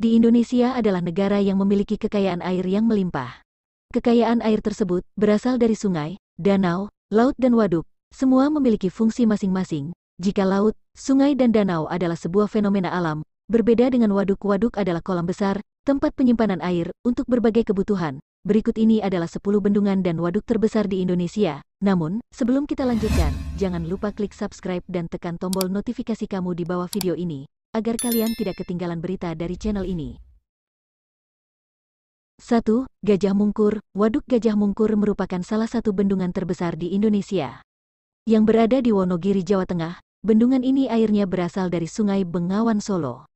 di Indonesia adalah negara yang memiliki kekayaan air yang melimpah. Kekayaan air tersebut berasal dari sungai, danau, laut dan waduk. Semua memiliki fungsi masing-masing. Jika laut, sungai dan danau adalah sebuah fenomena alam, berbeda dengan waduk-waduk adalah kolam besar, tempat penyimpanan air untuk berbagai kebutuhan. Berikut ini adalah 10 bendungan dan waduk terbesar di Indonesia. Namun, sebelum kita lanjutkan, jangan lupa klik subscribe dan tekan tombol notifikasi kamu di bawah video ini agar kalian tidak ketinggalan berita dari channel ini. 1. Gajah Mungkur Waduk Gajah Mungkur merupakan salah satu bendungan terbesar di Indonesia. Yang berada di Wonogiri, Jawa Tengah, bendungan ini airnya berasal dari Sungai Bengawan Solo.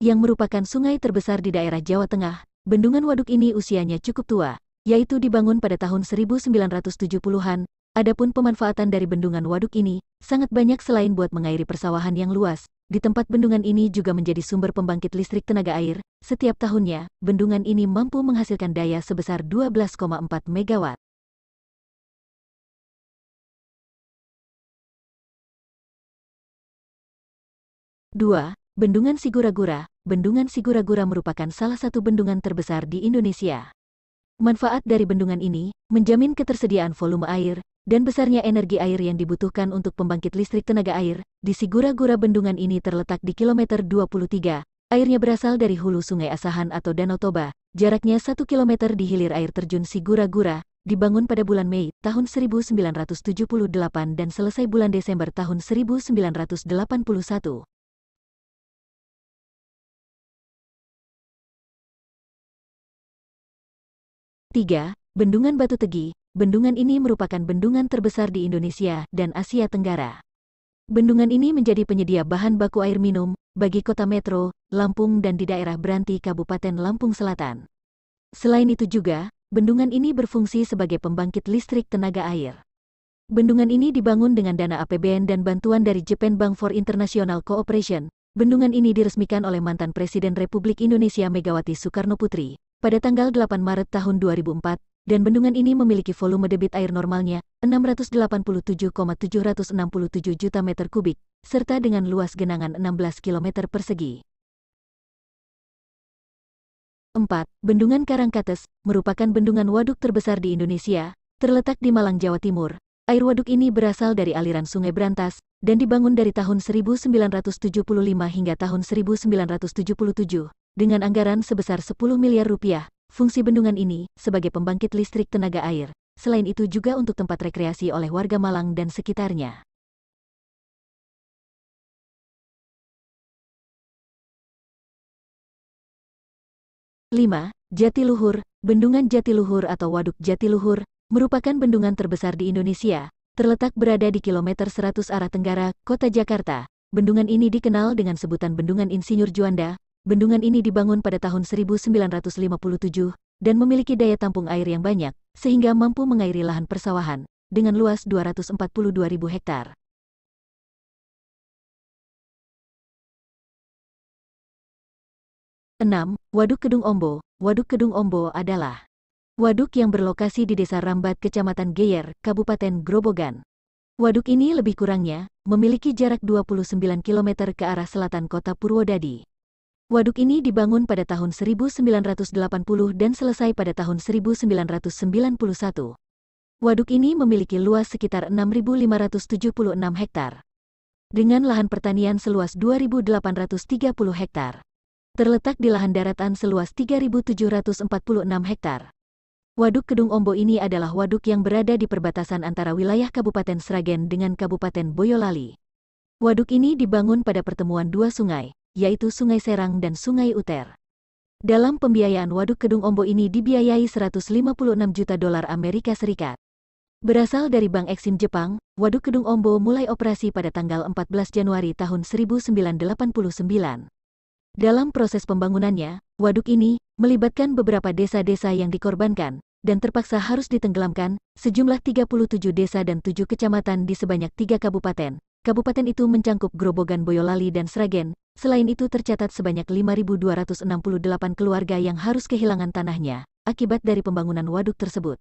Yang merupakan sungai terbesar di daerah Jawa Tengah, bendungan waduk ini usianya cukup tua, yaitu dibangun pada tahun 1970-an. Adapun pemanfaatan dari bendungan waduk ini, sangat banyak selain buat mengairi persawahan yang luas, di tempat bendungan ini juga menjadi sumber pembangkit listrik tenaga air. Setiap tahunnya, bendungan ini mampu menghasilkan daya sebesar 12,4 MW. Dua, Bendungan Siguragura Bendungan Siguragura merupakan salah satu bendungan terbesar di Indonesia. Manfaat dari bendungan ini, menjamin ketersediaan volume air, dan besarnya energi air yang dibutuhkan untuk pembangkit listrik tenaga air, di Sigura-gura bendungan ini terletak di kilometer 23. Airnya berasal dari hulu Sungai Asahan atau Danau Toba, jaraknya 1 km di hilir air terjun Sigura-gura, dibangun pada bulan Mei tahun 1978 dan selesai bulan Desember tahun 1981. Tiga, Bendungan Batu Tegi, bendungan ini merupakan bendungan terbesar di Indonesia dan Asia Tenggara. Bendungan ini menjadi penyedia bahan baku air minum bagi kota metro, Lampung dan di daerah Beranti Kabupaten Lampung Selatan. Selain itu juga, bendungan ini berfungsi sebagai pembangkit listrik tenaga air. Bendungan ini dibangun dengan dana APBN dan bantuan dari Japan Bank for International Cooperation. Bendungan ini diresmikan oleh mantan Presiden Republik Indonesia Megawati Soekarno Putri pada tanggal 8 Maret tahun 2004 dan bendungan ini memiliki volume debit air normalnya 687,767 juta meter kubik, serta dengan luas genangan 16 km persegi. 4. Bendungan Karangkates merupakan bendungan waduk terbesar di Indonesia, terletak di Malang, Jawa Timur. Air waduk ini berasal dari aliran Sungai Brantas dan dibangun dari tahun 1975 hingga tahun 1977 dengan anggaran sebesar 10 miliar rupiah Fungsi bendungan ini, sebagai pembangkit listrik tenaga air, selain itu juga untuk tempat rekreasi oleh warga Malang dan sekitarnya. Lima, Jatiluhur, Bendungan Jatiluhur atau Waduk Jatiluhur, merupakan bendungan terbesar di Indonesia, terletak berada di kilometer 100 arah tenggara, kota Jakarta. Bendungan ini dikenal dengan sebutan Bendungan Insinyur Juanda, bendungan ini dibangun pada tahun 1957 dan memiliki daya tampung air yang banyak, sehingga mampu mengairi lahan persawahan dengan luas 242.000 hektar. Enam, Waduk Kedung Ombo. Waduk Kedung Ombo adalah waduk yang berlokasi di Desa Rambat, Kecamatan Geyer, Kabupaten Grobogan. Waduk ini lebih kurangnya memiliki jarak 29 km ke arah selatan kota Purwodadi. Waduk ini dibangun pada tahun 1980 dan selesai pada tahun 1991. Waduk ini memiliki luas sekitar 6.576 hektar dengan lahan pertanian seluas 2.830 hektar. Terletak di lahan daratan seluas 3.746 hektar. Waduk Kedung Ombo ini adalah waduk yang berada di perbatasan antara wilayah Kabupaten Sragen dengan Kabupaten Boyolali. Waduk ini dibangun pada pertemuan dua sungai, yaitu Sungai Serang dan Sungai Uter. Dalam pembiayaan Waduk Kedung Ombo ini dibiayai 156 juta dolar Amerika Serikat. Berasal dari Bank eksim Jepang, Waduk Kedung Ombo mulai operasi pada tanggal 14 Januari tahun 1989. Dalam proses pembangunannya, waduk ini melibatkan beberapa desa-desa yang dikorbankan dan terpaksa harus ditenggelamkan, sejumlah 37 desa dan 7 kecamatan di sebanyak 3 kabupaten, Kabupaten itu mencangkup Grobogan Boyolali dan Sragen, selain itu tercatat sebanyak 5.268 keluarga yang harus kehilangan tanahnya akibat dari pembangunan waduk tersebut.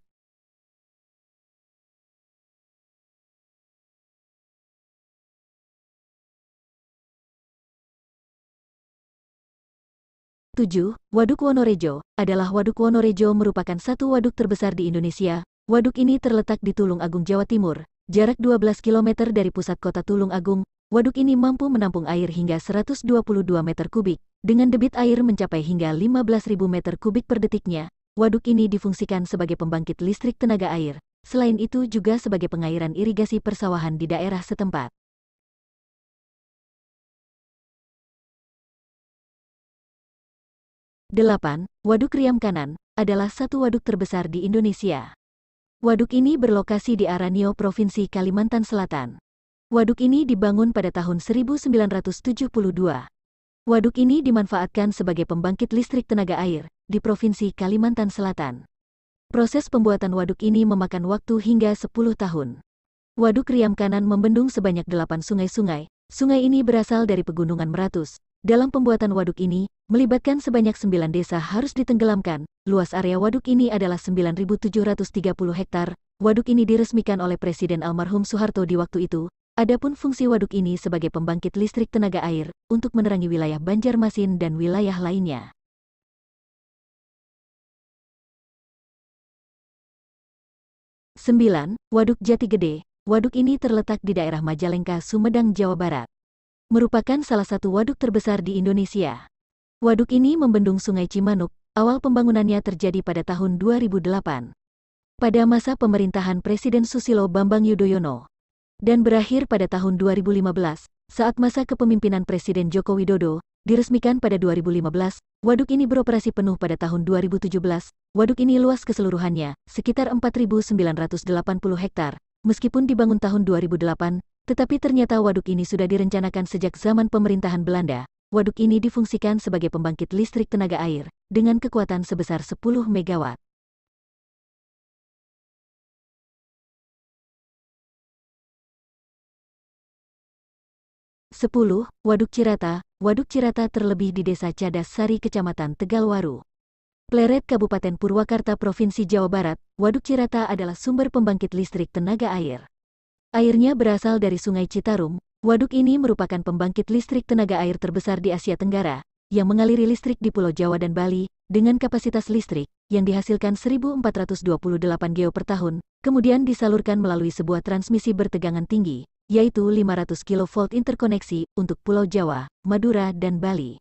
Tujuh, Waduk Wonorejo adalah Waduk Wonorejo merupakan satu waduk terbesar di Indonesia. Waduk ini terletak di Tulung Agung, Jawa Timur, jarak 12 km dari pusat kota Tulung Agung, waduk ini mampu menampung air hingga 122 meter kubik, dengan debit air mencapai hingga 15.000 meter kubik per detiknya. Waduk ini difungsikan sebagai pembangkit listrik tenaga air, selain itu juga sebagai pengairan irigasi persawahan di daerah setempat. Delapan, Waduk Riam Kanan adalah satu waduk terbesar di Indonesia. Waduk ini berlokasi di Aranio, Provinsi Kalimantan Selatan. Waduk ini dibangun pada tahun 1972. Waduk ini dimanfaatkan sebagai pembangkit listrik tenaga air di Provinsi Kalimantan Selatan. Proses pembuatan waduk ini memakan waktu hingga 10 tahun. Waduk Riam Kanan membendung sebanyak 8 sungai-sungai. Sungai ini berasal dari Pegunungan Meratus, dalam pembuatan waduk ini, melibatkan sebanyak sembilan desa harus ditenggelamkan. Luas area waduk ini adalah 9.730 hektar. Waduk ini diresmikan oleh Presiden almarhum Soeharto di waktu itu. Adapun fungsi waduk ini sebagai pembangkit listrik tenaga air untuk menerangi wilayah Banjarmasin dan wilayah lainnya. Sembilan, Waduk Jati Gede. Waduk ini terletak di daerah Majalengka, Sumedang, Jawa Barat merupakan salah satu waduk terbesar di Indonesia. Waduk ini membendung Sungai Cimanuk, awal pembangunannya terjadi pada tahun 2008. Pada masa pemerintahan Presiden Susilo Bambang Yudhoyono, dan berakhir pada tahun 2015, saat masa kepemimpinan Presiden Joko Widodo, diresmikan pada 2015, waduk ini beroperasi penuh pada tahun 2017. Waduk ini luas keseluruhannya, sekitar 4.980 hektar, meskipun dibangun tahun 2008, tetapi ternyata waduk ini sudah direncanakan sejak zaman pemerintahan Belanda. Waduk ini difungsikan sebagai pembangkit listrik tenaga air, dengan kekuatan sebesar 10 MW. Sepuluh, Waduk Cirata. Waduk Cirata terlebih di Desa Cadas Sari, Kecamatan Tegalwaru. Pleret Kabupaten Purwakarta Provinsi Jawa Barat, Waduk Cirata adalah sumber pembangkit listrik tenaga air. Airnya berasal dari Sungai Citarum. Waduk ini merupakan pembangkit listrik tenaga air terbesar di Asia Tenggara, yang mengaliri listrik di Pulau Jawa dan Bali, dengan kapasitas listrik yang dihasilkan 1.428 geo per tahun, kemudian disalurkan melalui sebuah transmisi bertegangan tinggi, yaitu 500 kV interkoneksi untuk Pulau Jawa, Madura, dan Bali.